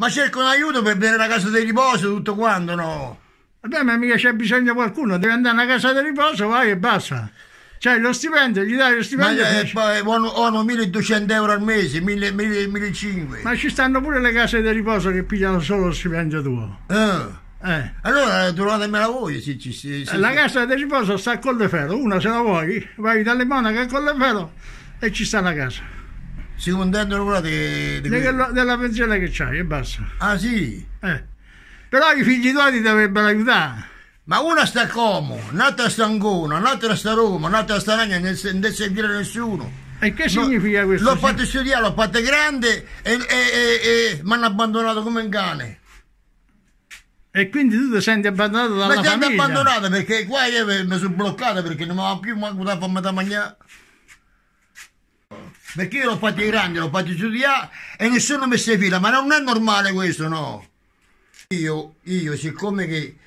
Ma cerco un aiuto per bere la casa di riposo, tutto quanto, no? Vabbè, ma mica c'è bisogno di qualcuno, devi andare a una casa di riposo, vai e basta. Cioè, lo stipendio, gli dai lo stipendio. Ma eh, poi hanno 1200 euro al mese, 1500. Ma ci stanno pure le case di riposo che pigliano solo lo stipendio tuo. Eh. Eh. Allora la voi se ci se, se... La casa di riposo sta a Colleferro, una se la vuoi, vai dalle monache a Colleferro e ci sta la casa si contentano quella de, de de che... della pensione che c'hai e basta. Ah sì? Eh. Però i figli tuoi ti dovrebbero aiutare. Ma una sta a Como, un'altra sta a Ancona, un'altra sta a Roma, un'altra sta a Ragna, non deve servire nessuno. E che significa no, questo? L'ho fatto studiare, l'ho fatto grande e, e, e, e mi hanno abbandonato come un cane. E quindi tu ti senti abbandonato dalla famiglia? ti senti abbandonato perché qua io eh, mi sono bloccato perché non mi va più manco da farmi da mangiare perché io l'ho fatto grande, l'ho fatto studiare e nessuno mi si fila, ma non è normale questo, no? Io, io siccome che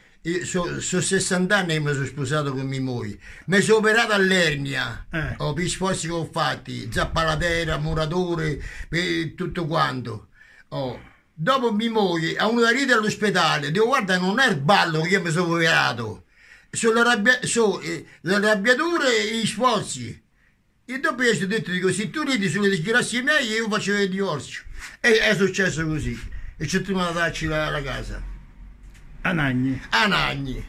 sono so, 60 anni che mi sono sposato con mia moglie, mi sono operato all'ernia, eh. ho gli sforzi che ho fatto, zappalatera, muratore, per tutto quanto. Oh. Dopo mia moglie, a una rita all'ospedale, dico guarda non è il ballo che io mi sono operato, sono le, eh, arrabbiature e gli sforzi. E dopo gli ho detto, dico, se tu ridi sulle disgrazie mie, io facevo il divorzio. E è successo così. E ci ho trovato a darci la, la casa. Anagni. Anagni.